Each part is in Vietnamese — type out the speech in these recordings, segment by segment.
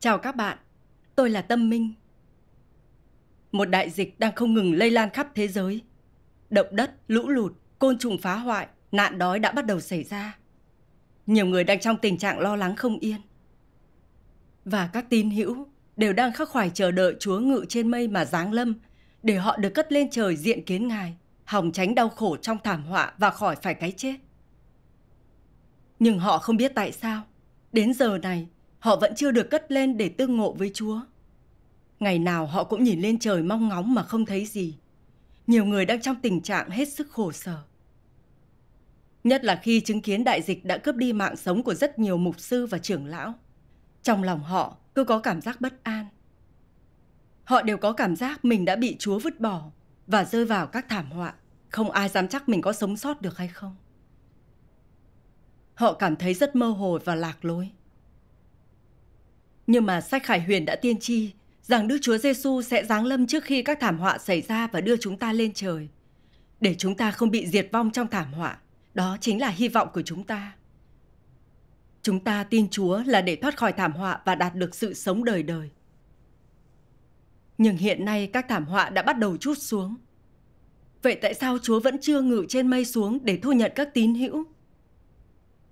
Chào các bạn, tôi là Tâm Minh. Một đại dịch đang không ngừng lây lan khắp thế giới. Động đất, lũ lụt, côn trùng phá hoại, nạn đói đã bắt đầu xảy ra. Nhiều người đang trong tình trạng lo lắng không yên. Và các tín hữu đều đang khắc khoải chờ đợi Chúa ngự trên mây mà giáng lâm để họ được cất lên trời diện kiến Ngài hòng tránh đau khổ trong thảm họa và khỏi phải cái chết. Nhưng họ không biết tại sao, đến giờ này họ vẫn chưa được cất lên để tương ngộ với Chúa. Ngày nào họ cũng nhìn lên trời mong ngóng mà không thấy gì. Nhiều người đang trong tình trạng hết sức khổ sở. Nhất là khi chứng kiến đại dịch đã cướp đi mạng sống của rất nhiều mục sư và trưởng lão. Trong lòng họ cứ có cảm giác bất an. Họ đều có cảm giác mình đã bị Chúa vứt bỏ và rơi vào các thảm họa không ai dám chắc mình có sống sót được hay không họ cảm thấy rất mơ hồ và lạc lối nhưng mà sách khải huyền đã tiên tri rằng Đức Chúa Giêsu sẽ giáng lâm trước khi các thảm họa xảy ra và đưa chúng ta lên trời. Để chúng ta không bị diệt vong trong thảm họa, đó chính là hy vọng của chúng ta. Chúng ta tin Chúa là để thoát khỏi thảm họa và đạt được sự sống đời đời. Nhưng hiện nay các thảm họa đã bắt đầu chút xuống. Vậy tại sao Chúa vẫn chưa ngự trên mây xuống để thu nhận các tín hữu?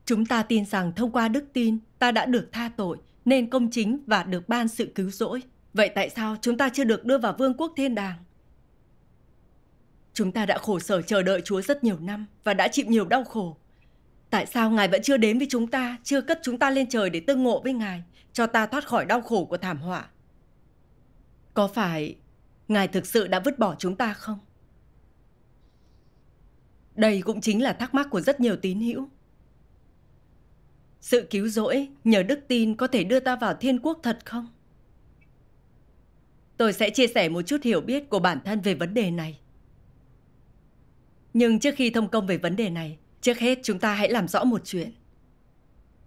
Chúng ta tin rằng thông qua đức tin, ta đã được tha tội, nên công chính và được ban sự cứu rỗi. Vậy tại sao chúng ta chưa được đưa vào vương quốc thiên đàng? Chúng ta đã khổ sở chờ đợi Chúa rất nhiều năm và đã chịu nhiều đau khổ. Tại sao Ngài vẫn chưa đến với chúng ta, chưa cất chúng ta lên trời để tương ngộ với Ngài, cho ta thoát khỏi đau khổ của thảm họa? Có phải ngài thực sự đã vứt bỏ chúng ta không? Đây cũng chính là thắc mắc của rất nhiều tín hữu. Sự cứu rỗi nhờ đức tin có thể đưa ta vào thiên quốc thật không? Tôi sẽ chia sẻ một chút hiểu biết của bản thân về vấn đề này. Nhưng trước khi thông công về vấn đề này, trước hết chúng ta hãy làm rõ một chuyện.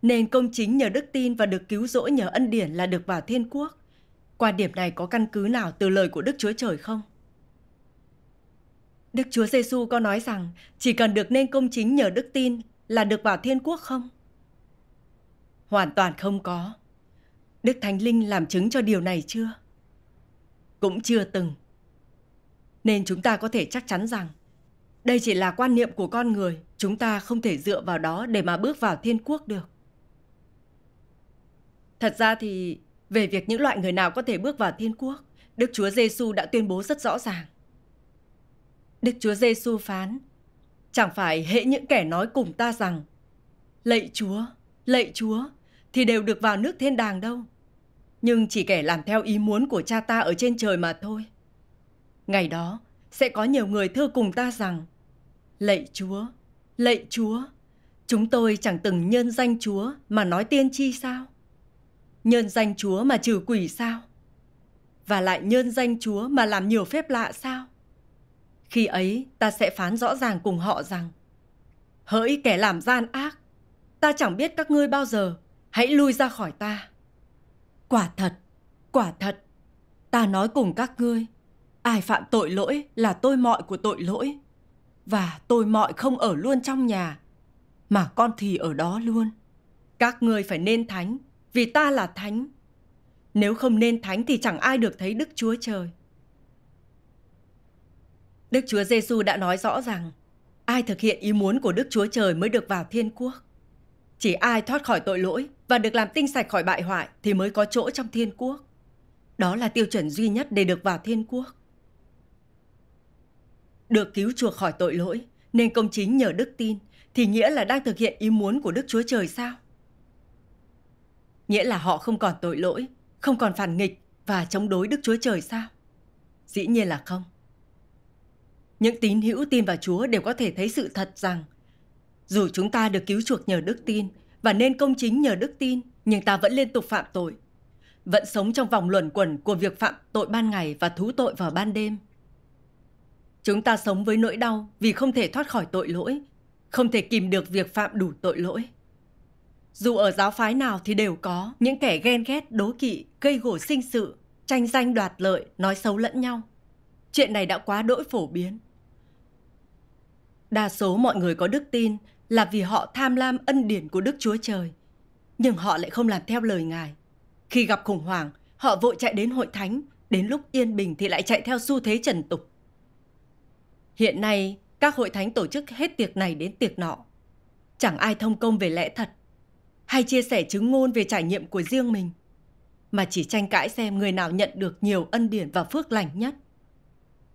Nền công chính nhờ đức tin và được cứu rỗi nhờ ân điển là được vào thiên quốc. Quan điểm này có căn cứ nào từ lời của Đức Chúa Trời không? Đức Chúa Giêsu có nói rằng chỉ cần được nên công chính nhờ đức tin là được vào thiên quốc không? Hoàn toàn không có. Đức Thánh Linh làm chứng cho điều này chưa? Cũng chưa từng. Nên chúng ta có thể chắc chắn rằng đây chỉ là quan niệm của con người, chúng ta không thể dựa vào đó để mà bước vào thiên quốc được. Thật ra thì về việc những loại người nào có thể bước vào thiên quốc, Đức Chúa Giêsu đã tuyên bố rất rõ ràng. Đức Chúa Giêsu phán, chẳng phải hễ những kẻ nói cùng ta rằng, lạy Chúa, lạy Chúa, thì đều được vào nước thiên đàng đâu. Nhưng chỉ kẻ làm theo ý muốn của cha ta ở trên trời mà thôi. Ngày đó, sẽ có nhiều người thưa cùng ta rằng, lạy Chúa, lạy Chúa, chúng tôi chẳng từng nhân danh Chúa mà nói tiên tri sao? Nhân danh Chúa mà trừ quỷ sao? Và lại nhân danh Chúa mà làm nhiều phép lạ sao? Khi ấy ta sẽ phán rõ ràng cùng họ rằng Hỡi kẻ làm gian ác, ta chẳng biết các ngươi bao giờ, hãy lui ra khỏi ta. Quả thật, quả thật, ta nói cùng các ngươi, ai phạm tội lỗi là tôi mọi của tội lỗi, và tôi mọi không ở luôn trong nhà, mà con thì ở đó luôn. Các ngươi phải nên thánh, vì ta là thánh. Nếu không nên thánh thì chẳng ai được thấy Đức Chúa Trời. Đức Chúa Giêsu đã nói rõ rằng ai thực hiện ý muốn của Đức Chúa Trời mới được vào thiên quốc. Chỉ ai thoát khỏi tội lỗi và được làm tinh sạch khỏi bại hoại thì mới có chỗ trong thiên quốc. Đó là tiêu chuẩn duy nhất để được vào thiên quốc. Được cứu chuộc khỏi tội lỗi nên công chính nhờ đức tin thì nghĩa là đang thực hiện ý muốn của Đức Chúa Trời sao? Nghĩa là họ không còn tội lỗi, không còn phản nghịch và chống đối Đức Chúa Trời sao? Dĩ nhiên là không. Những tín hữu tin vào Chúa đều có thể thấy sự thật rằng dù chúng ta được cứu chuộc nhờ đức tin và nên công chính nhờ đức tin, nhưng ta vẫn liên tục phạm tội, vẫn sống trong vòng luẩn quẩn của việc phạm tội ban ngày và thú tội vào ban đêm. Chúng ta sống với nỗi đau vì không thể thoát khỏi tội lỗi, không thể kìm được việc phạm đủ tội lỗi. Dù ở giáo phái nào thì đều có những kẻ ghen ghét, đố kỵ, gây gổ sinh sự, tranh danh đoạt lợi, nói xấu lẫn nhau. Chuyện này đã quá đỗi phổ biến. Đa số mọi người có đức tin là vì họ tham lam ân điển của Đức Chúa Trời, nhưng họ lại không làm theo lời Ngài. Khi gặp khủng hoảng, họ vội chạy đến hội thánh, đến lúc yên bình thì lại chạy theo xu thế trần tục. Hiện nay, các hội thánh tổ chức hết tiệc này đến tiệc nọ. Chẳng ai thông công về lẽ thật, hay chia sẻ chứng ngôn về trải nghiệm của riêng mình, mà chỉ tranh cãi xem người nào nhận được nhiều ân điển và phước lành nhất.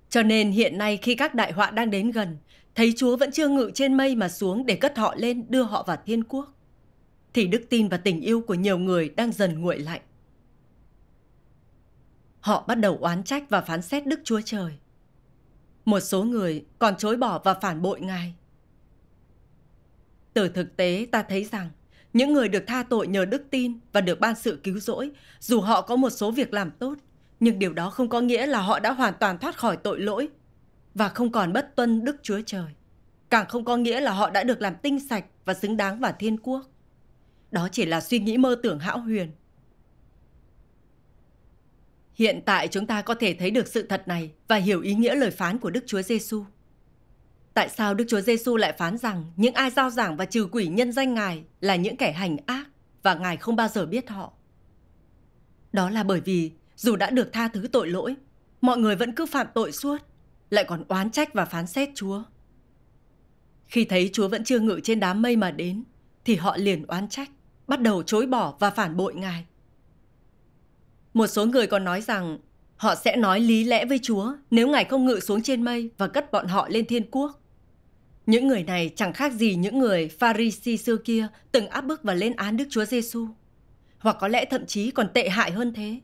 Cho nên hiện nay khi các đại họa đang đến gần, thấy Chúa vẫn chưa ngự trên mây mà xuống để cất họ lên đưa họ vào thiên quốc, thì đức tin và tình yêu của nhiều người đang dần nguội lạnh. Họ bắt đầu oán trách và phán xét Đức Chúa Trời. Một số người còn chối bỏ và phản bội Ngài. Từ thực tế ta thấy rằng những người được tha tội nhờ đức tin và được ban sự cứu rỗi, dù họ có một số việc làm tốt, nhưng điều đó không có nghĩa là họ đã hoàn toàn thoát khỏi tội lỗi và không còn bất tuân Đức Chúa Trời. Càng không có nghĩa là họ đã được làm tinh sạch và xứng đáng vào thiên quốc. Đó chỉ là suy nghĩ mơ tưởng hão huyền. Hiện tại chúng ta có thể thấy được sự thật này và hiểu ý nghĩa lời phán của Đức Chúa Giêsu. xu Tại sao Đức Chúa Giêsu lại phán rằng những ai giao giảng và trừ quỷ nhân danh Ngài là những kẻ hành ác và Ngài không bao giờ biết họ? Đó là bởi vì dù đã được tha thứ tội lỗi, mọi người vẫn cứ phạm tội suốt, lại còn oán trách và phán xét Chúa. Khi thấy Chúa vẫn chưa ngự trên đám mây mà đến, thì họ liền oán trách, bắt đầu chối bỏ và phản bội Ngài. Một số người còn nói rằng họ sẽ nói lý lẽ với Chúa nếu Ngài không ngự xuống trên mây và cất bọn họ lên thiên quốc. Những người này chẳng khác gì những người Pharisee xưa kia từng áp bức và lên án Đức Chúa Giêsu, hoặc có lẽ thậm chí còn tệ hại hơn thế.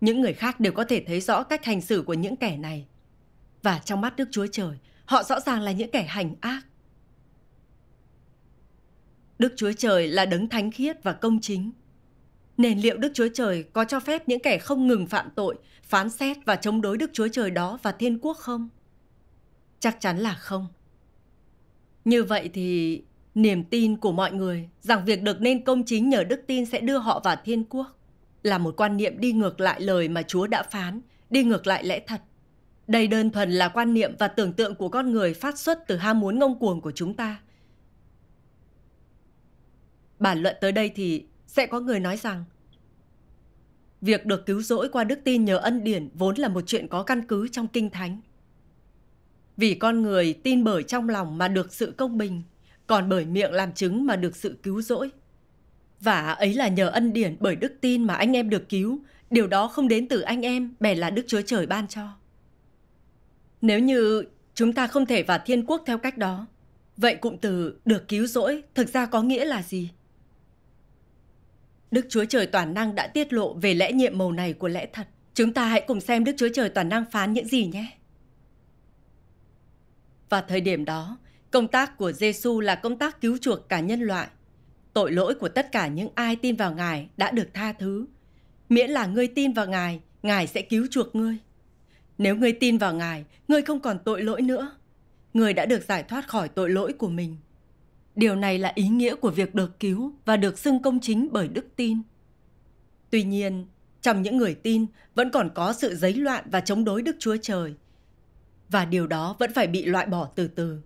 Những người khác đều có thể thấy rõ cách hành xử của những kẻ này. Và trong mắt Đức Chúa Trời, họ rõ ràng là những kẻ hành ác. Đức Chúa Trời là đấng thánh khiết và công chính. Nên liệu Đức Chúa Trời có cho phép những kẻ không ngừng phạm tội, phán xét và chống đối Đức Chúa Trời đó và thiên quốc không? chắc chắn là không như vậy thì niềm tin của mọi người rằng việc được nên công chính nhờ đức tin sẽ đưa họ vào thiên quốc là một quan niệm đi ngược lại lời mà Chúa đã phán, đi ngược lại lẽ thật. Đây đơn thuần là quan niệm và tưởng tượng của con người phát xuất từ ham muốn ngông cuồng của chúng ta. Bản luận tới đây thì sẽ có người nói rằng Việc được cứu rỗi qua đức tin nhờ ân điển vốn là một chuyện có căn cứ trong kinh thánh. Vì con người tin bởi trong lòng mà được sự công bình, còn bởi miệng làm chứng mà được sự cứu rỗi. Và ấy là nhờ ân điển bởi đức tin mà anh em được cứu, điều đó không đến từ anh em, bè là Đức Chúa Trời ban cho. Nếu như chúng ta không thể vào thiên quốc theo cách đó, vậy cụm từ được cứu rỗi thực ra có nghĩa là gì? Đức Chúa Trời toàn năng đã tiết lộ về lẽ nhiệm màu này của lẽ thật. Chúng ta hãy cùng xem Đức Chúa Trời toàn năng phán những gì nhé. Và thời điểm đó, công tác của Giêsu là công tác cứu chuộc cả nhân loại. Tội lỗi của tất cả những ai tin vào Ngài đã được tha thứ. Miễn là ngươi tin vào Ngài, Ngài sẽ cứu chuộc ngươi. Nếu ngươi tin vào Ngài, ngươi không còn tội lỗi nữa. Ngươi đã được giải thoát khỏi tội lỗi của mình. Điều này là ý nghĩa của việc được cứu và được xưng công chính bởi đức tin. Tuy nhiên, trong những người tin vẫn còn có sự giấy loạn và chống đối Đức Chúa Trời – và điều đó vẫn phải bị loại bỏ từ từ.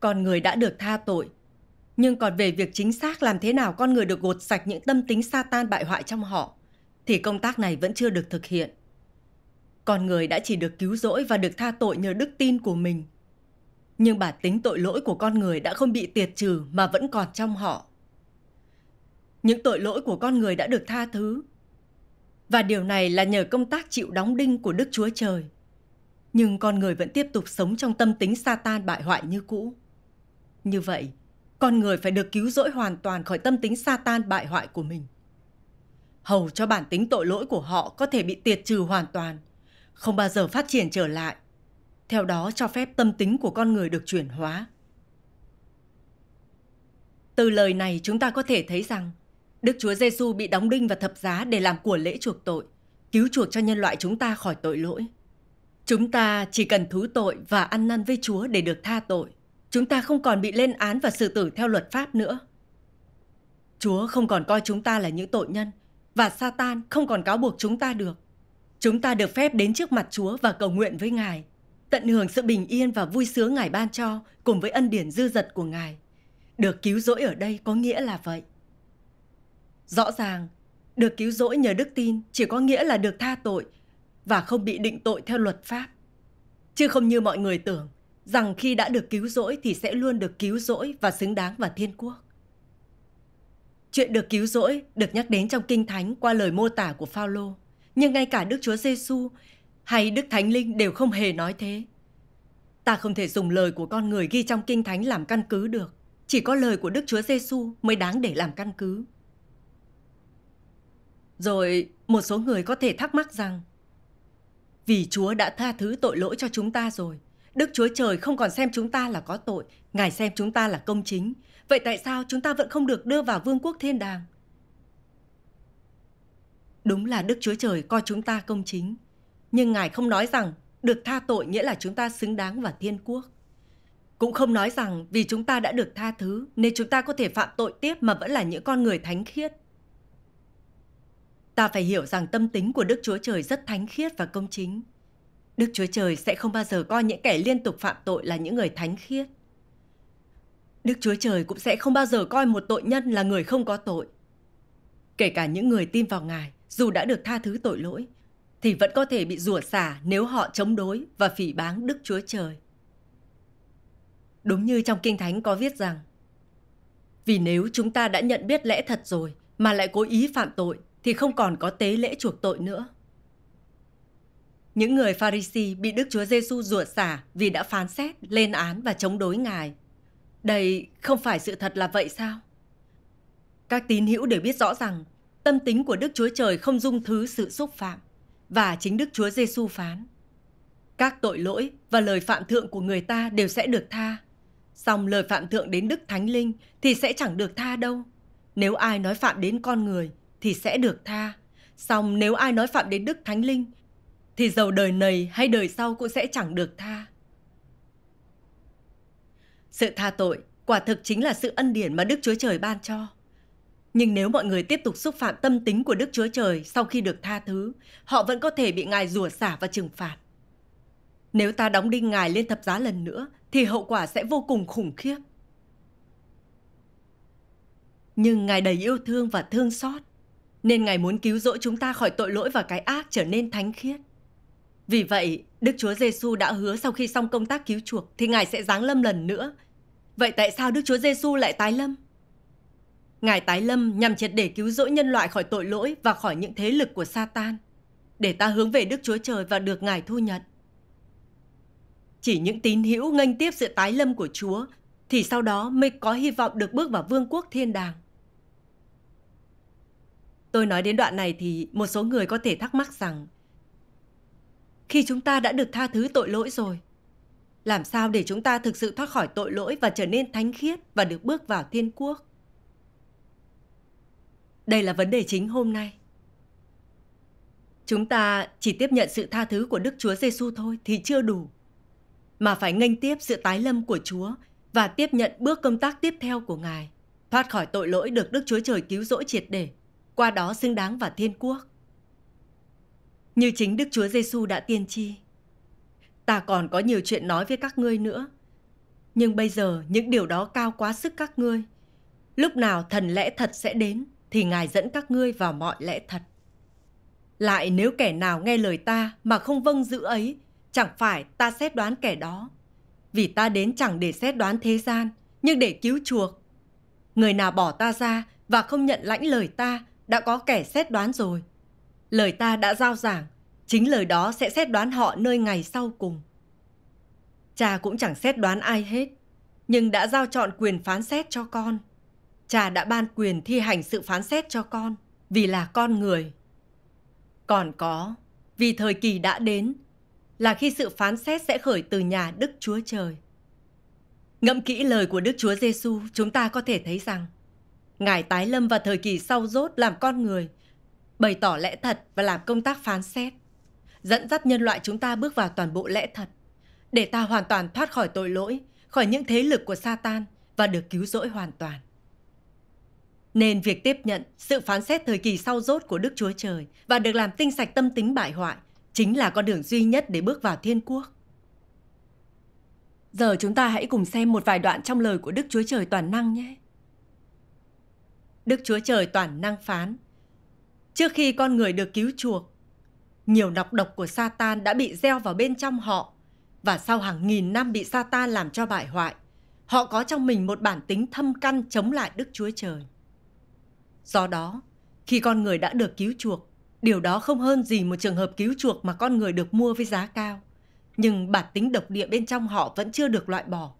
Con người đã được tha tội, nhưng còn về việc chính xác làm thế nào con người được gột sạch những tâm tính sa tan bại hoại trong họ, thì công tác này vẫn chưa được thực hiện. Con người đã chỉ được cứu rỗi và được tha tội nhờ đức tin của mình. Nhưng bản tính tội lỗi của con người đã không bị tiệt trừ mà vẫn còn trong họ. Những tội lỗi của con người đã được tha thứ, và điều này là nhờ công tác chịu đóng đinh của Đức Chúa Trời. Nhưng con người vẫn tiếp tục sống trong tâm tính Satan bại hoại như cũ. Như vậy, con người phải được cứu rỗi hoàn toàn khỏi tâm tính Satan bại hoại của mình. Hầu cho bản tính tội lỗi của họ có thể bị tiệt trừ hoàn toàn, không bao giờ phát triển trở lại. Theo đó cho phép tâm tính của con người được chuyển hóa. Từ lời này chúng ta có thể thấy rằng Đức Chúa Giêsu bị đóng đinh và thập giá để làm của lễ chuộc tội, cứu chuộc cho nhân loại chúng ta khỏi tội lỗi. Chúng ta chỉ cần thú tội và ăn năn với Chúa để được tha tội. Chúng ta không còn bị lên án và xử tử theo luật pháp nữa. Chúa không còn coi chúng ta là những tội nhân và Satan không còn cáo buộc chúng ta được. Chúng ta được phép đến trước mặt Chúa và cầu nguyện với Ngài, tận hưởng sự bình yên và vui sướng Ngài ban cho cùng với ân điển dư dật của Ngài. Được cứu rỗi ở đây có nghĩa là vậy. Rõ ràng, được cứu rỗi nhờ đức tin chỉ có nghĩa là được tha tội và không bị định tội theo luật pháp. Chứ không như mọi người tưởng rằng khi đã được cứu rỗi thì sẽ luôn được cứu rỗi và xứng đáng vào thiên quốc. Chuyện được cứu rỗi được nhắc đến trong Kinh Thánh qua lời mô tả của Phaolô, nhưng ngay cả Đức Chúa Giêsu hay Đức Thánh Linh đều không hề nói thế. Ta không thể dùng lời của con người ghi trong Kinh Thánh làm căn cứ được, chỉ có lời của Đức Chúa Giêsu mới đáng để làm căn cứ. Rồi một số người có thể thắc mắc rằng Vì Chúa đã tha thứ tội lỗi cho chúng ta rồi Đức Chúa Trời không còn xem chúng ta là có tội Ngài xem chúng ta là công chính Vậy tại sao chúng ta vẫn không được đưa vào vương quốc thiên đàng? Đúng là Đức Chúa Trời coi chúng ta công chính Nhưng Ngài không nói rằng được tha tội nghĩa là chúng ta xứng đáng vào thiên quốc cũng không nói rằng vì chúng ta đã được tha thứ nên chúng ta có thể phạm tội tiếp mà vẫn là những con người thánh khiết ta phải hiểu rằng tâm tính của Đức Chúa Trời rất thánh khiết và công chính. Đức Chúa Trời sẽ không bao giờ coi những kẻ liên tục phạm tội là những người thánh khiết. Đức Chúa Trời cũng sẽ không bao giờ coi một tội nhân là người không có tội. Kể cả những người tin vào Ngài, dù đã được tha thứ tội lỗi, thì vẫn có thể bị rủa xả nếu họ chống đối và phỉ báng Đức Chúa Trời. Đúng như trong Kinh Thánh có viết rằng, vì nếu chúng ta đã nhận biết lẽ thật rồi mà lại cố ý phạm tội thì không còn có tế lễ chuộc tội nữa. Những người Pharisee bị Đức Chúa Giêsu rủa xả vì đã phán xét, lên án và chống đối Ngài. Đây không phải sự thật là vậy sao? Các tín hữu đều biết rõ rằng tâm tính của Đức Chúa Trời không dung thứ sự xúc phạm và chính Đức Chúa Giêsu phán. Các tội lỗi và lời phạm thượng của người ta đều sẽ được tha. Song lời phạm thượng đến Đức Thánh Linh thì sẽ chẳng được tha đâu. Nếu ai nói phạm đến con người thì sẽ được tha. Song nếu ai nói phạm đến Đức Thánh Linh, thì dầu đời này hay đời sau cũng sẽ chẳng được tha. Sự tha tội quả thực chính là sự ân điển mà Đức Chúa Trời ban cho. Nhưng nếu mọi người tiếp tục xúc phạm tâm tính của Đức Chúa Trời sau khi được tha thứ, họ vẫn có thể bị Ngài rủa xả và trừng phạt. Nếu ta đóng đinh Ngài lên thập giá lần nữa, thì hậu quả sẽ vô cùng khủng khiếp. Nhưng Ngài đầy yêu thương và thương xót, nên Ngài muốn cứu rỗi chúng ta khỏi tội lỗi và cái ác trở nên thánh khiết. Vì vậy, Đức Chúa Giêsu đã hứa sau khi xong công tác cứu chuộc thì Ngài sẽ giáng lâm lần nữa. Vậy tại sao Đức Chúa Giêsu lại tái lâm? Ngài tái lâm nhằm triệt để cứu rỗi nhân loại khỏi tội lỗi và khỏi những thế lực của Satan, để ta hướng về Đức Chúa Trời và được Ngài thu nhận. Chỉ những tín hữu nghênh tiếp sự tái lâm của Chúa thì sau đó mới có hy vọng được bước vào vương quốc thiên đàng. Tôi nói đến đoạn này thì một số người có thể thắc mắc rằng khi chúng ta đã được tha thứ tội lỗi rồi, làm sao để chúng ta thực sự thoát khỏi tội lỗi và trở nên thánh khiết và được bước vào thiên quốc? Đây là vấn đề chính hôm nay. Chúng ta chỉ tiếp nhận sự tha thứ của Đức Chúa Giêsu thôi thì chưa đủ, mà phải nghênh tiếp sự tái lâm của Chúa và tiếp nhận bước công tác tiếp theo của Ngài, thoát khỏi tội lỗi được Đức Chúa Trời cứu rỗi triệt để qua đó xứng đáng vào thiên quốc. Như chính Đức Chúa Giêsu đã tiên tri, ta còn có nhiều chuyện nói với các ngươi nữa, nhưng bây giờ những điều đó cao quá sức các ngươi. Lúc nào thần lẽ thật sẽ đến thì Ngài dẫn các ngươi vào mọi lẽ thật. Lại nếu kẻ nào nghe lời ta mà không vâng giữ ấy, chẳng phải ta xét đoán kẻ đó. Vì ta đến chẳng để xét đoán thế gian, nhưng để cứu chuộc. Người nào bỏ ta ra và không nhận lãnh lời ta đã có kẻ xét đoán rồi. Lời ta đã giao giảng, chính lời đó sẽ xét đoán họ nơi ngày sau cùng. Cha cũng chẳng xét đoán ai hết, nhưng đã giao chọn quyền phán xét cho con. Cha đã ban quyền thi hành sự phán xét cho con, vì là con người. Còn có, vì thời kỳ đã đến, là khi sự phán xét sẽ khởi từ nhà Đức Chúa Trời. Ngẫm kỹ lời của Đức Chúa Giêsu, chúng ta có thể thấy rằng Ngài tái lâm vào thời kỳ sau rốt làm con người, bày tỏ lẽ thật và làm công tác phán xét, dẫn dắt nhân loại chúng ta bước vào toàn bộ lẽ thật, để ta hoàn toàn thoát khỏi tội lỗi, khỏi những thế lực của Satan và được cứu rỗi hoàn toàn. Nên việc tiếp nhận sự phán xét thời kỳ sau rốt của Đức Chúa Trời và được làm tinh sạch tâm tính bại hoại chính là con đường duy nhất để bước vào thiên quốc. Giờ chúng ta hãy cùng xem một vài đoạn trong lời của Đức Chúa Trời toàn năng nhé. Đức Chúa Trời toàn năng phán. Trước khi con người được cứu chuộc, nhiều nọc độc của Satan đã bị gieo vào bên trong họ và sau hàng nghìn năm bị Satan làm cho bại hoại, họ có trong mình một bản tính thâm căn chống lại Đức Chúa Trời. Do đó, khi con người đã được cứu chuộc, điều đó không hơn gì một trường hợp cứu chuộc mà con người được mua với giá cao, nhưng bản tính độc địa bên trong họ vẫn chưa được loại bỏ.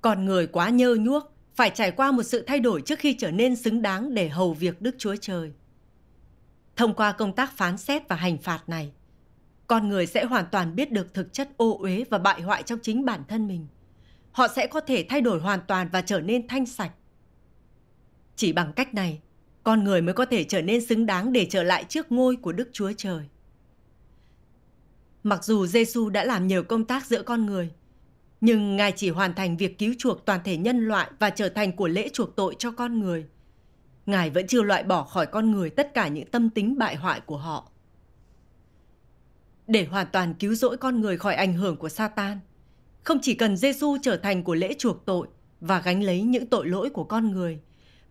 Con người quá nhơ nhuốc, phải trải qua một sự thay đổi trước khi trở nên xứng đáng để hầu việc Đức Chúa Trời. Thông qua công tác phán xét và hành phạt này, con người sẽ hoàn toàn biết được thực chất ô uế và bại hoại trong chính bản thân mình. Họ sẽ có thể thay đổi hoàn toàn và trở nên thanh sạch. Chỉ bằng cách này, con người mới có thể trở nên xứng đáng để trở lại trước ngôi của Đức Chúa Trời. Mặc dù Giêsu đã làm nhiều công tác giữa con người, nhưng Ngài chỉ hoàn thành việc cứu chuộc toàn thể nhân loại và trở thành của lễ chuộc tội cho con người. Ngài vẫn chưa loại bỏ khỏi con người tất cả những tâm tính bại hoại của họ. Để hoàn toàn cứu rỗi con người khỏi ảnh hưởng của Satan, không chỉ cần Giêsu trở thành của lễ chuộc tội và gánh lấy những tội lỗi của con người,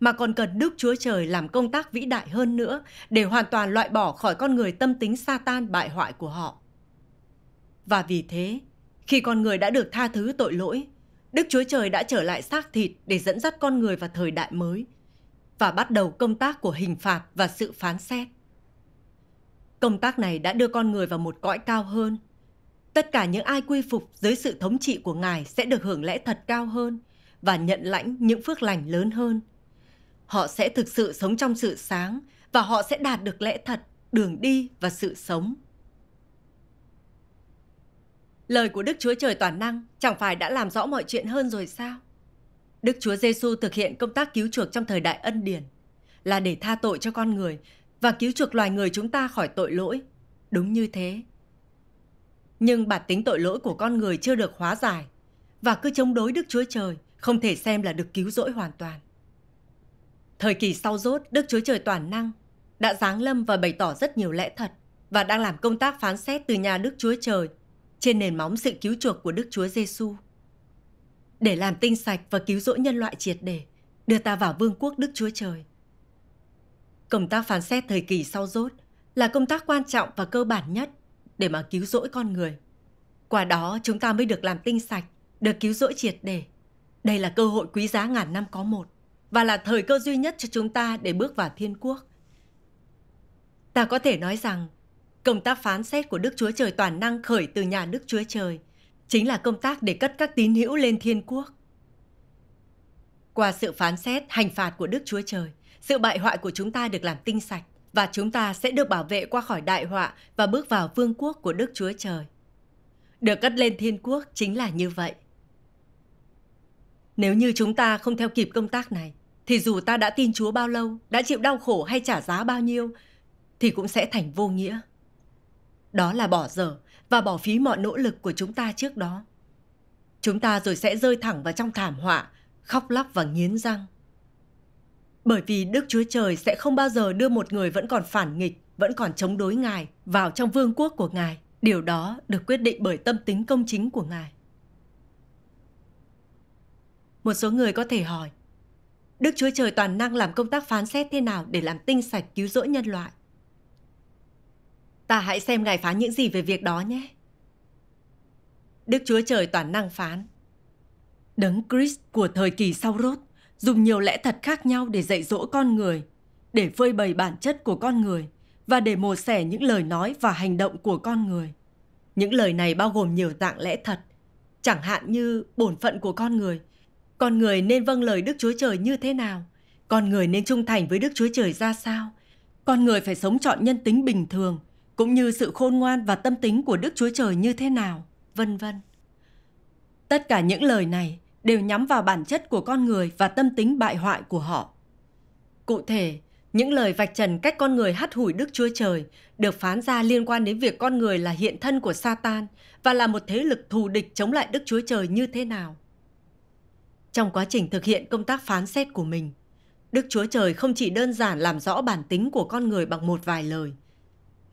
mà còn cần Đức Chúa Trời làm công tác vĩ đại hơn nữa để hoàn toàn loại bỏ khỏi con người tâm tính Satan bại hoại của họ. Và vì thế, khi con người đã được tha thứ tội lỗi, Đức Chúa Trời đã trở lại xác thịt để dẫn dắt con người vào thời đại mới và bắt đầu công tác của hình phạt và sự phán xét. Công tác này đã đưa con người vào một cõi cao hơn. Tất cả những ai quy phục dưới sự thống trị của Ngài sẽ được hưởng lẽ thật cao hơn và nhận lãnh những phước lành lớn hơn. Họ sẽ thực sự sống trong sự sáng và họ sẽ đạt được lẽ thật, đường đi và sự sống lời của Đức Chúa Trời toàn năng chẳng phải đã làm rõ mọi chuyện hơn rồi sao? Đức Chúa Giêsu thực hiện công tác cứu chuộc trong thời đại ân điển là để tha tội cho con người và cứu chuộc loài người chúng ta khỏi tội lỗi. Đúng như thế. Nhưng bản tính tội lỗi của con người chưa được hóa giải và cứ chống đối Đức Chúa Trời không thể xem là được cứu rỗi hoàn toàn. Thời kỳ sau rốt, Đức Chúa Trời toàn năng đã giáng lâm và bày tỏ rất nhiều lẽ thật và đang làm công tác phán xét từ nhà Đức Chúa Trời trên nền móng sự cứu chuộc của Đức Chúa Giêsu. Để làm tinh sạch và cứu rỗi nhân loại triệt để, đưa ta vào vương quốc Đức Chúa Trời. Công tác phán xét thời kỳ sau rốt là công tác quan trọng và cơ bản nhất để mà cứu rỗi con người. Qua đó chúng ta mới được làm tinh sạch, được cứu rỗi triệt để. Đây là cơ hội quý giá ngàn năm có một và là thời cơ duy nhất cho chúng ta để bước vào thiên quốc. Ta có thể nói rằng Công tác phán xét của Đức Chúa Trời toàn năng khởi từ nhà Đức Chúa Trời, chính là công tác để cất các tín hữu lên thiên quốc. Qua sự phán xét, hành phạt của Đức Chúa Trời, sự bại hoại của chúng ta được làm tinh sạch và chúng ta sẽ được bảo vệ qua khỏi đại họa và bước vào vương quốc của Đức Chúa Trời. Được cất lên thiên quốc chính là như vậy. Nếu như chúng ta không theo kịp công tác này, thì dù ta đã tin Chúa bao lâu, đã chịu đau khổ hay trả giá bao nhiêu, thì cũng sẽ thành vô nghĩa đó là bỏ dở và bỏ phí mọi nỗ lực của chúng ta trước đó chúng ta rồi sẽ rơi thẳng vào trong thảm họa khóc lóc và nghiến răng bởi vì đức chúa trời sẽ không bao giờ đưa một người vẫn còn phản nghịch vẫn còn chống đối ngài vào trong vương quốc của ngài điều đó được quyết định bởi tâm tính công chính của ngài một số người có thể hỏi đức chúa trời toàn năng làm công tác phán xét thế nào để làm tinh sạch cứu rỗi nhân loại Ta hãy xem Ngài phán những gì về việc đó nhé. Đức Chúa Trời toàn năng phán. Đấng Christ của thời kỳ sau rốt dùng nhiều lẽ thật khác nhau để dạy dỗ con người, để phơi bày bản chất của con người và để mổ xẻ những lời nói và hành động của con người. Những lời này bao gồm nhiều dạng lẽ thật, chẳng hạn như bổn phận của con người. Con người nên vâng lời Đức Chúa Trời như thế nào? Con người nên trung thành với Đức Chúa Trời ra sao? Con người phải sống chọn nhân tính bình thường – cũng như sự khôn ngoan và tâm tính của Đức Chúa Trời như thế nào, vân vân. Tất cả những lời này đều nhắm vào bản chất của con người và tâm tính bại hoại của họ. Cụ thể, những lời vạch trần cách con người hắt hủi Đức Chúa Trời được phán ra liên quan đến việc con người là hiện thân của Satan và là một thế lực thù địch chống lại Đức Chúa Trời như thế nào. Trong quá trình thực hiện công tác phán xét của mình, Đức Chúa Trời không chỉ đơn giản làm rõ bản tính của con người bằng một vài lời,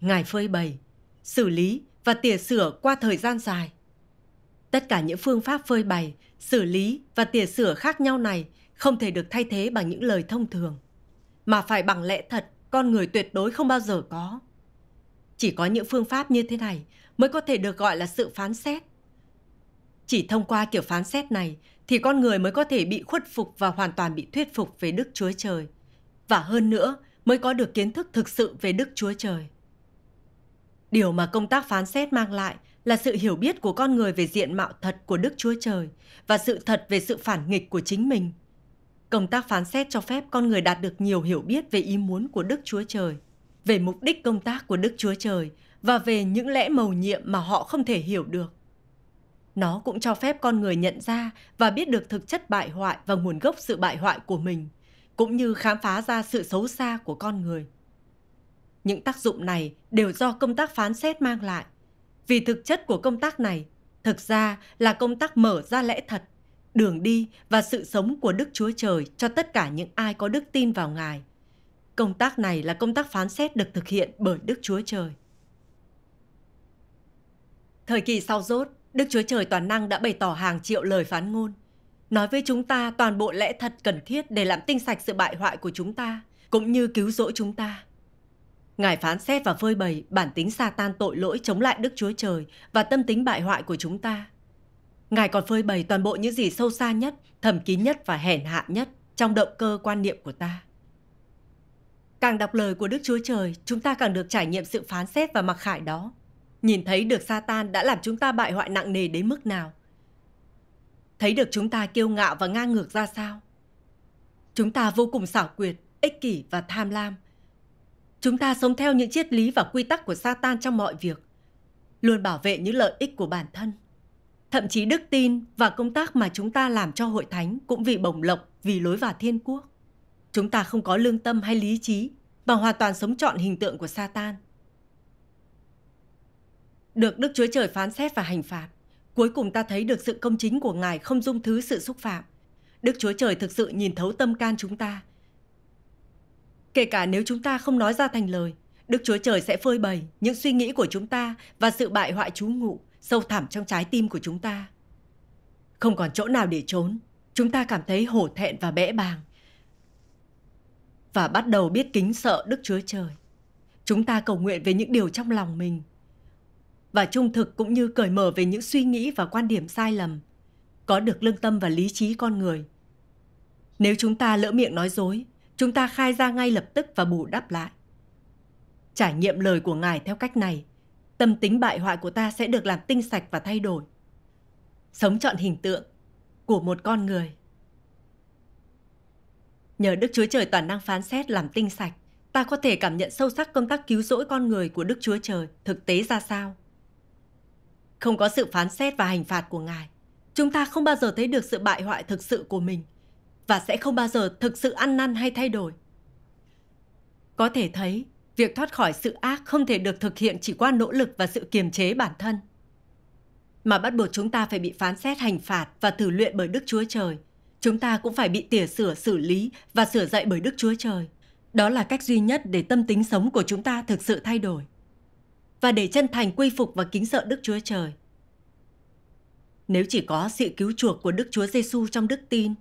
ngài phơi bày, xử lý và tỉa sửa qua thời gian dài. Tất cả những phương pháp phơi bày, xử lý và tỉa sửa khác nhau này không thể được thay thế bằng những lời thông thường, mà phải bằng lẽ thật con người tuyệt đối không bao giờ có. Chỉ có những phương pháp như thế này mới có thể được gọi là sự phán xét. Chỉ thông qua kiểu phán xét này thì con người mới có thể bị khuất phục và hoàn toàn bị thuyết phục về Đức Chúa Trời. Và hơn nữa mới có được kiến thức thực sự về Đức Chúa Trời. Điều mà công tác phán xét mang lại là sự hiểu biết của con người về diện mạo thật của Đức Chúa Trời và sự thật về sự phản nghịch của chính mình. Công tác phán xét cho phép con người đạt được nhiều hiểu biết về ý muốn của Đức Chúa Trời, về mục đích công tác của Đức Chúa Trời và về những lẽ mầu nhiệm mà họ không thể hiểu được. Nó cũng cho phép con người nhận ra và biết được thực chất bại hoại và nguồn gốc sự bại hoại của mình, cũng như khám phá ra sự xấu xa của con người. Những tác dụng này đều do công tác phán xét mang lại. Vì thực chất của công tác này thực ra là công tác mở ra lẽ thật, đường đi và sự sống của Đức Chúa Trời cho tất cả những ai có đức tin vào Ngài. Công tác này là công tác phán xét được thực hiện bởi Đức Chúa Trời. Thời kỳ sau rốt, Đức Chúa Trời toàn năng đã bày tỏ hàng triệu lời phán ngôn, nói với chúng ta toàn bộ lẽ thật cần thiết để làm tinh sạch sự bại hoại của chúng ta, cũng như cứu rỗi chúng ta. Ngài phán xét và phơi bày bản tính sa tan tội lỗi chống lại Đức Chúa Trời và tâm tính bại hoại của chúng ta. Ngài còn phơi bày toàn bộ những gì sâu xa nhất, thầm kín nhất và hèn hạ nhất trong động cơ quan niệm của ta. Càng đọc lời của Đức Chúa Trời, chúng ta càng được trải nghiệm sự phán xét và mặc khải đó. Nhìn thấy được Satan đã làm chúng ta bại hoại nặng nề đến mức nào. Thấy được chúng ta kiêu ngạo và ngang ngược ra sao. Chúng ta vô cùng xảo quyệt, ích kỷ và tham lam – Chúng ta sống theo những triết lý và quy tắc của Satan trong mọi việc, luôn bảo vệ những lợi ích của bản thân. Thậm chí đức tin và công tác mà chúng ta làm cho hội thánh cũng vì bổng lộc, vì lối vào thiên quốc. Chúng ta không có lương tâm hay lý trí và hoàn toàn sống trọn hình tượng của Satan. Được Đức Chúa Trời phán xét và hành phạt, cuối cùng ta thấy được sự công chính của Ngài không dung thứ sự xúc phạm. Đức Chúa Trời thực sự nhìn thấu tâm can chúng ta Kể cả nếu chúng ta không nói ra thành lời, Đức Chúa Trời sẽ phơi bày những suy nghĩ của chúng ta và sự bại hoại chú ngụ sâu thẳm trong trái tim của chúng ta. Không còn chỗ nào để trốn, chúng ta cảm thấy hổ thẹn và bẽ bàng và bắt đầu biết kính sợ Đức Chúa Trời. Chúng ta cầu nguyện về những điều trong lòng mình và trung thực cũng như cởi mở về những suy nghĩ và quan điểm sai lầm, có được lương tâm và lý trí con người. Nếu chúng ta lỡ miệng nói dối, chúng ta khai ra ngay lập tức và bù đắp lại. Trải nghiệm lời của Ngài theo cách này, tâm tính bại hoại của ta sẽ được làm tinh sạch và thay đổi. Sống chọn hình tượng của một con người. Nhờ Đức Chúa Trời toàn năng phán xét làm tinh sạch, ta có thể cảm nhận sâu sắc công tác cứu rỗi con người của Đức Chúa Trời thực tế ra sao. Không có sự phán xét và hành phạt của Ngài, chúng ta không bao giờ thấy được sự bại hoại thực sự của mình – và sẽ không bao giờ thực sự ăn năn hay thay đổi. Có thể thấy, việc thoát khỏi sự ác không thể được thực hiện chỉ qua nỗ lực và sự kiềm chế bản thân. Mà bắt buộc chúng ta phải bị phán xét hành phạt và thử luyện bởi Đức Chúa Trời. Chúng ta cũng phải bị tỉa sửa xử lý và sửa dạy bởi Đức Chúa Trời. Đó là cách duy nhất để tâm tính sống của chúng ta thực sự thay đổi. Và để chân thành quy phục và kính sợ Đức Chúa Trời. Nếu chỉ có sự cứu chuộc của Đức Chúa Giêsu trong đức tin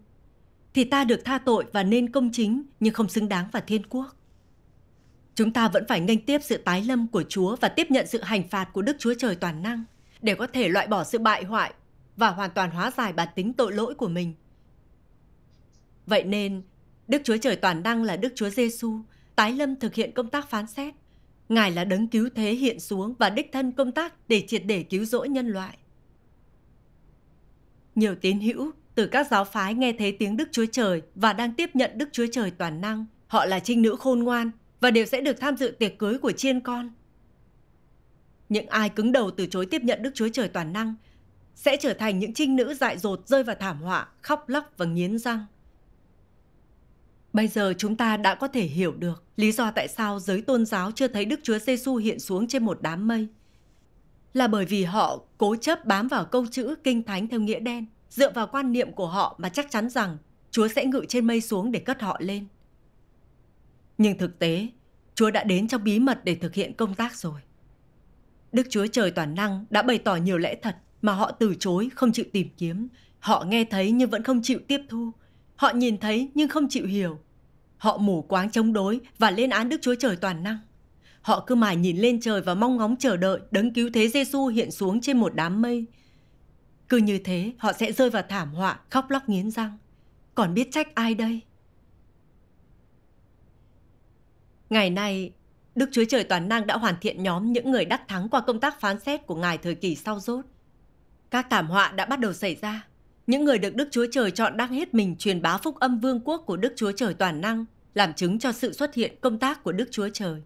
thì ta được tha tội và nên công chính nhưng không xứng đáng vào thiên quốc. Chúng ta vẫn phải nghênh tiếp sự tái lâm của Chúa và tiếp nhận sự hành phạt của Đức Chúa Trời toàn năng để có thể loại bỏ sự bại hoại và hoàn toàn hóa giải bản tính tội lỗi của mình. Vậy nên, Đức Chúa Trời toàn năng là Đức Chúa Giêsu tái lâm thực hiện công tác phán xét. Ngài là đấng cứu thế hiện xuống và đích thân công tác để triệt để cứu rỗi nhân loại. Nhiều tín hữu từ các giáo phái nghe thấy tiếng Đức Chúa Trời và đang tiếp nhận Đức Chúa Trời toàn năng. Họ là trinh nữ khôn ngoan và đều sẽ được tham dự tiệc cưới của chiên con. Những ai cứng đầu từ chối tiếp nhận Đức Chúa Trời toàn năng sẽ trở thành những trinh nữ dại dột rơi vào thảm họa, khóc lóc và nghiến răng. Bây giờ chúng ta đã có thể hiểu được lý do tại sao giới tôn giáo chưa thấy Đức Chúa Giêsu hiện xuống trên một đám mây. Là bởi vì họ cố chấp bám vào câu chữ kinh thánh theo nghĩa đen – dựa vào quan niệm của họ mà chắc chắn rằng Chúa sẽ ngự trên mây xuống để cất họ lên. Nhưng thực tế, Chúa đã đến trong bí mật để thực hiện công tác rồi. Đức Chúa Trời toàn năng đã bày tỏ nhiều lẽ thật mà họ từ chối không chịu tìm kiếm. Họ nghe thấy nhưng vẫn không chịu tiếp thu. Họ nhìn thấy nhưng không chịu hiểu. Họ mù quáng chống đối và lên án Đức Chúa Trời toàn năng. Họ cứ mãi nhìn lên trời và mong ngóng chờ đợi đấng cứu thế Giêsu hiện xuống trên một đám mây – cứ như thế họ sẽ rơi vào thảm họa khóc lóc nghiến răng. Còn biết trách ai đây? Ngày nay, Đức Chúa Trời Toàn Năng đã hoàn thiện nhóm những người đắc thắng qua công tác phán xét của Ngài thời kỳ sau rốt. Các thảm họa đã bắt đầu xảy ra. Những người được Đức Chúa Trời chọn đang hết mình truyền bá phúc âm vương quốc của Đức Chúa Trời Toàn Năng, làm chứng cho sự xuất hiện công tác của Đức Chúa Trời.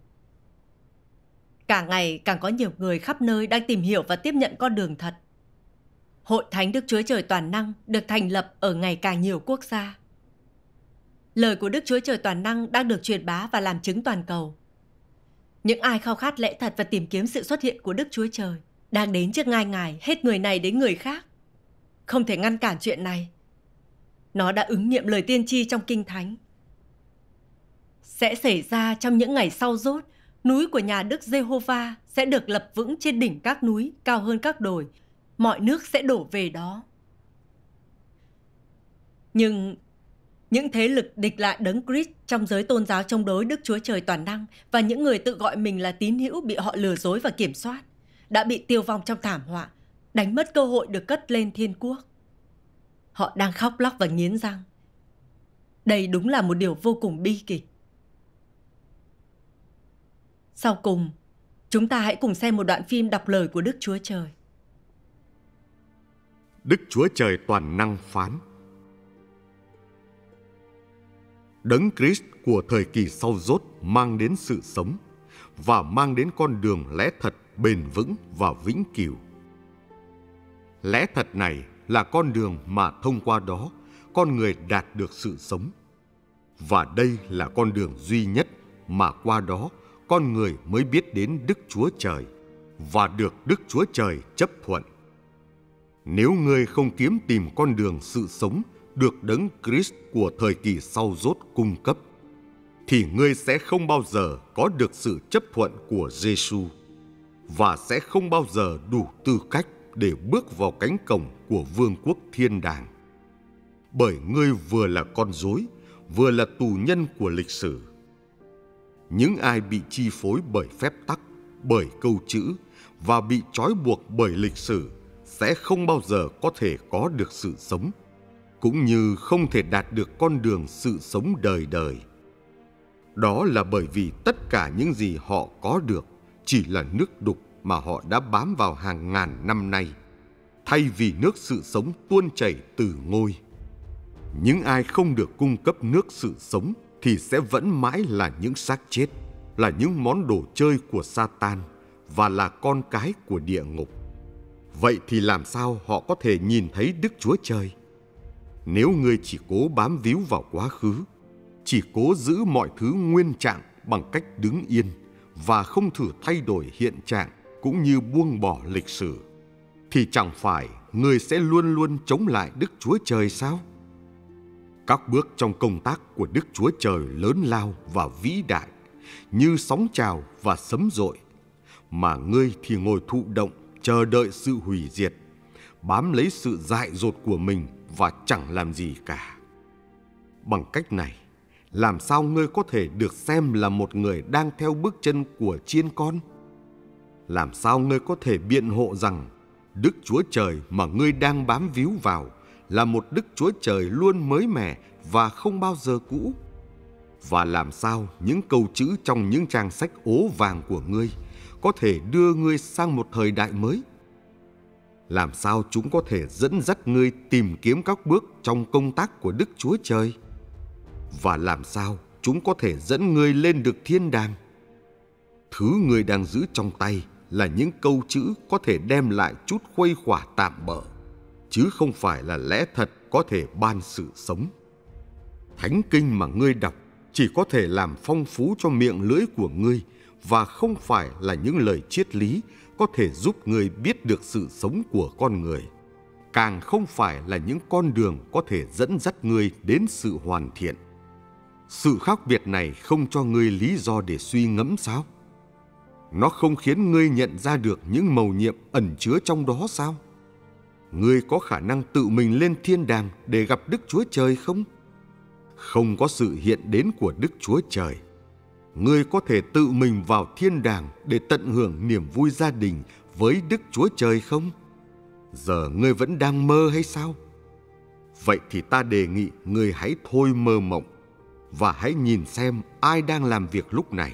Cả ngày càng có nhiều người khắp nơi đang tìm hiểu và tiếp nhận con đường thật. Hội Thánh Đức Chúa Trời Toàn Năng được thành lập ở ngày càng nhiều quốc gia. Lời của Đức Chúa Trời Toàn Năng đang được truyền bá và làm chứng toàn cầu. Những ai khao khát lẽ thật và tìm kiếm sự xuất hiện của Đức Chúa Trời đang đến trước ngai ngài hết người này đến người khác. Không thể ngăn cản chuyện này. Nó đã ứng nghiệm lời tiên tri trong Kinh Thánh. Sẽ xảy ra trong những ngày sau rốt, núi của nhà Đức Giê-hô-va sẽ được lập vững trên đỉnh các núi cao hơn các đồi – mọi nước sẽ đổ về đó. Nhưng những thế lực địch lại đấng Christ trong giới tôn giáo chống đối Đức Chúa Trời toàn năng và những người tự gọi mình là tín hữu bị họ lừa dối và kiểm soát, đã bị tiêu vong trong thảm họa, đánh mất cơ hội được cất lên thiên quốc. Họ đang khóc lóc và nghiến răng. Đây đúng là một điều vô cùng bi kịch. Sau cùng, chúng ta hãy cùng xem một đoạn phim đọc lời của Đức Chúa Trời. Đức Chúa Trời toàn năng phán. Đấng Christ của thời kỳ sau rốt mang đến sự sống và mang đến con đường lẽ thật bền vững và vĩnh cửu. Lẽ thật này là con đường mà thông qua đó con người đạt được sự sống. Và đây là con đường duy nhất mà qua đó con người mới biết đến Đức Chúa Trời và được Đức Chúa Trời chấp thuận. Nếu ngươi không kiếm tìm con đường sự sống được đấng Christ của thời kỳ sau rốt cung cấp, thì ngươi sẽ không bao giờ có được sự chấp thuận của Giêsu và sẽ không bao giờ đủ tư cách để bước vào cánh cổng của vương quốc thiên đàng. Bởi ngươi vừa là con dối vừa là tù nhân của lịch sử. Những ai bị chi phối bởi phép tắc, bởi câu chữ và bị trói buộc bởi lịch sử sẽ không bao giờ có thể có được sự sống cũng như không thể đạt được con đường sự sống đời đời đó là bởi vì tất cả những gì họ có được chỉ là nước đục mà họ đã bám vào hàng ngàn năm nay thay vì nước sự sống tuôn chảy từ ngôi những ai không được cung cấp nước sự sống thì sẽ vẫn mãi là những xác chết là những món đồ chơi của Satan và là con cái của địa ngục vậy thì làm sao họ có thể nhìn thấy Đức Chúa Trời? Nếu ngươi chỉ cố bám víu vào quá khứ, chỉ cố giữ mọi thứ nguyên trạng bằng cách đứng yên và không thử thay đổi hiện trạng cũng như buông bỏ lịch sử, thì chẳng phải ngươi sẽ luôn luôn chống lại Đức Chúa Trời sao? Các bước trong công tác của Đức Chúa Trời lớn lao và vĩ đại, như sóng trào và sấm rội, mà ngươi thì ngồi thụ động chờ đợi sự hủy diệt, bám lấy sự dại dột của mình và chẳng làm gì cả. Bằng cách này, làm sao ngươi có thể được xem là một người đang theo bước chân của chiên con? Làm sao ngươi có thể biện hộ rằng Đức Chúa Trời mà ngươi đang bám víu vào là một Đức Chúa Trời luôn mới mẻ và không bao giờ cũ? Và làm sao những câu chữ trong những trang sách ố vàng của ngươi – có thể đưa ngươi sang một thời đại mới làm sao chúng có thể dẫn dắt ngươi tìm kiếm các bước trong công tác của đức chúa trời và làm sao chúng có thể dẫn ngươi lên được thiên đàng thứ ngươi đang giữ trong tay là những câu chữ có thể đem lại chút khuây khỏa tạm bỡ, chứ không phải là lẽ thật có thể ban sự sống thánh kinh mà ngươi đọc chỉ có thể làm phong phú cho miệng lưỡi của ngươi và không phải là những lời triết lý có thể giúp người biết được sự sống của con người càng không phải là những con đường có thể dẫn dắt người đến sự hoàn thiện sự khác biệt này không cho ngươi lý do để suy ngẫm sao nó không khiến ngươi nhận ra được những mầu nhiệm ẩn chứa trong đó sao ngươi có khả năng tự mình lên thiên đàng để gặp đức chúa trời không không có sự hiện đến của đức chúa trời ngươi có thể tự mình vào thiên đàng để tận hưởng niềm vui gia đình với Đức Chúa Trời không? Giờ ngươi vẫn đang mơ hay sao? Vậy thì ta đề nghị ngươi hãy thôi mơ mộng và hãy nhìn xem ai đang làm việc lúc này.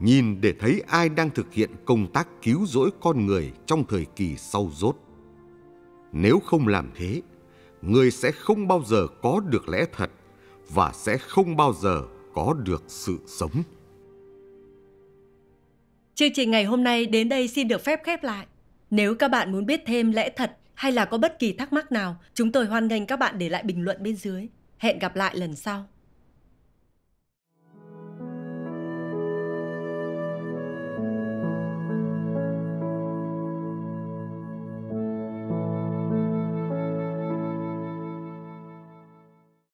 Nhìn để thấy ai đang thực hiện công tác cứu rỗi con người trong thời kỳ sau rốt. Nếu không làm thế, ngươi sẽ không bao giờ có được lẽ thật và sẽ không bao giờ có được sự sống. Chương trình ngày hôm nay đến đây xin được phép khép lại. Nếu các bạn muốn biết thêm lẽ thật hay là có bất kỳ thắc mắc nào, chúng tôi hoan nghênh các bạn để lại bình luận bên dưới. Hẹn gặp lại lần sau.